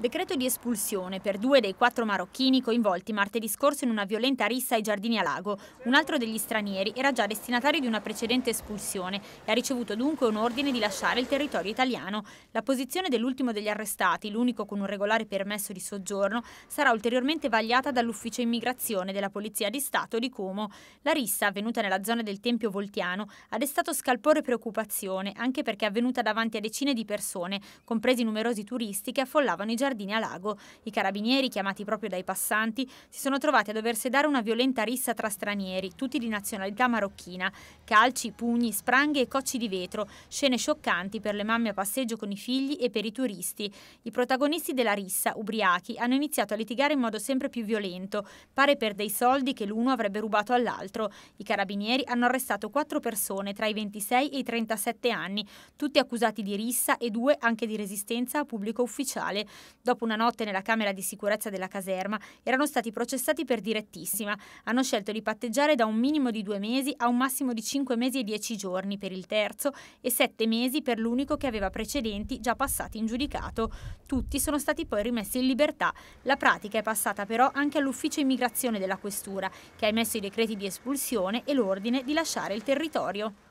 Decreto di espulsione per due dei quattro marocchini coinvolti martedì scorso in una violenta rissa ai giardini a lago. Un altro degli stranieri era già destinatario di una precedente espulsione e ha ricevuto dunque un ordine di lasciare il territorio italiano. La posizione dell'ultimo degli arrestati, l'unico con un regolare permesso di soggiorno, sarà ulteriormente vagliata dall'ufficio immigrazione della Polizia di Stato di Como. La rissa, avvenuta nella zona del Tempio Voltiano, ha destato scalpore e preoccupazione, anche perché è avvenuta davanti a decine di persone, compresi numerosi turisti che affollavano i giardini giardini a lago. I carabinieri, chiamati proprio dai passanti, si sono trovati a dover sedare una violenta rissa tra stranieri, tutti di nazionalità marocchina. Calci, pugni, spranghe e cocci di vetro, scene scioccanti per le mamme a passeggio con i figli e per i turisti. I protagonisti della rissa, ubriachi, hanno iniziato a litigare in modo sempre più violento, pare per dei soldi che l'uno avrebbe rubato all'altro. I carabinieri hanno arrestato quattro persone tra i 26 e i 37 anni, tutti accusati di rissa e due anche di resistenza a pubblico ufficiale. Dopo una notte nella camera di sicurezza della caserma, erano stati processati per direttissima. Hanno scelto di patteggiare da un minimo di due mesi a un massimo di cinque mesi e dieci giorni per il terzo e sette mesi per l'unico che aveva precedenti già passati in giudicato. Tutti sono stati poi rimessi in libertà. La pratica è passata però anche all'ufficio immigrazione della questura, che ha emesso i decreti di espulsione e l'ordine di lasciare il territorio.